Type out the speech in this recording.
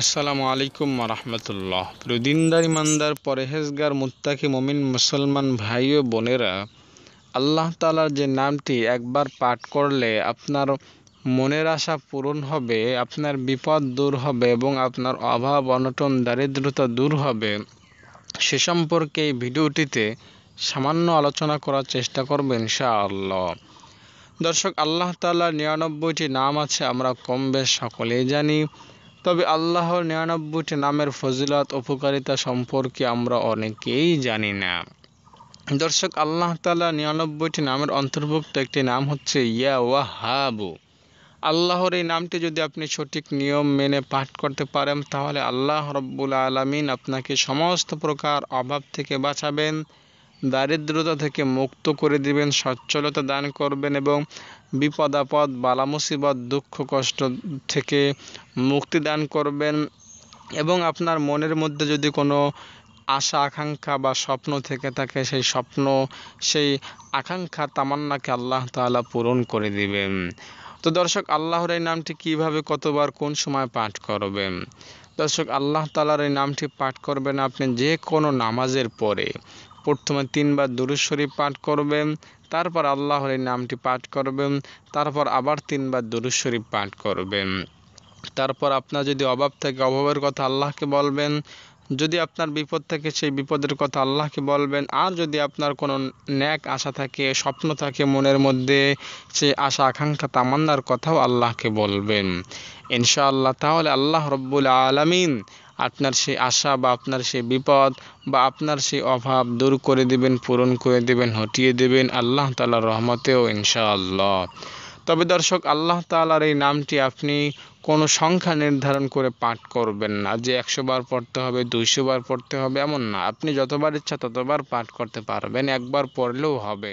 আসসালামু আলাইকুম রহমতুল্লাহ প্রিয় দিনদার ইমানদার পরেহেজগার মুত্তাকি মমিন মুসলমান ভাই ও বোনেরা আল্লাহ তালার যে নামটি একবার পাঠ করলে আপনার মনের আশা পূরণ হবে আপনার বিপদ দূর হবে এবং আপনার অভাব অনটন দারিদ্রতা দূর হবে সে সম্পর্কে এই ভিডিওটিতে সামান্য আলোচনা করার চেষ্টা করব ইনশাআল্লাহ দর্শক আল্লাহ তালার নিরানব্বইটি নাম আছে আমরা কম বেশ সকলেই জানি তবে আল্লাহর নিরানব্বইটি নামের ফজিলত উপকারিতা সম্পর্কে আমরা অনেকেই জানি না দর্শক আল্লাহ তালা নিরানব্বইটি নামের অন্তর্ভুক্ত একটি নাম হচ্ছে ইয়া ওয়াহাবু আল্লাহর এই নামটি যদি আপনি সঠিক নিয়ম মেনে পাঠ করতে পারেন তাহলে আল্লাহ রব্বুল আলমিন আপনাকে সমস্ত প্রকার অভাব থেকে বাঁচাবেন দারিদ্রতা থেকে মুক্ত করে দিবেন সচ্ছলতা দান করবেন এবং বিপদ আপদ বালা মুসিবত দুঃখ কষ্ট থেকে মুক্তি দান করবেন এবং আপনার মনের মধ্যে যদি কোনো আশা আকাঙ্ক্ষা বা স্বপ্ন থেকে থাকে সেই স্বপ্ন সেই আকাঙ্ক্ষা তামান্নাকে আল্লাহ তাআলা পূরণ করে দিবেন তো দর্শক আল্লাহর এই নামটি কিভাবে কতবার কোন সময় পাঠ করবেন দর্শক আল্লাহ তালার এই নামটি পাঠ করবেন আপনি যে কোনো নামাজের পরে প্রথমে তিনবার দুরুজ শরীফ পাঠ করবেন তারপর আল্লাহর এই নামটি পাঠ করবেন তারপর আবার তিনবার দুরুজ শরীফ পাঠ করবেন তারপর আপনার যদি অভাব থাকে অভাবের কথা আল্লাহকে বলবেন যদি আপনার বিপদ থেকে সেই বিপদের কথা আল্লাহকে বলবেন আর যদি আপনার কোনো ন্যাক আশা থাকে স্বপ্ন থাকে মনের মধ্যে সেই আশা আকাঙ্ক্ষা তামান্নার কথাও আল্লাহকে বলবেন ইনশাআল্লাহ তাহলে আল্লাহ রব্বুল আলমিন আপনার সেই আশা বা আপনার সেই বিপদ বা আপনার সেই অভাব দূর করে দিবেন পূরণ করে দেবেন হটিয়ে দেবেন আল্লাহ তালার রহমতেও ইনশাআল্লাহ তবে দর্শক আল্লাহ তালার এই নামটি আপনি কোনো সংখ্যা নির্ধারণ করে পাঠ করবেন না যে একশো বার পড়তে হবে দুইশো বার পড়তে হবে এমন না আপনি যতবার ইচ্ছা ততবার পাঠ করতে পারবেন একবার পড়লেও হবে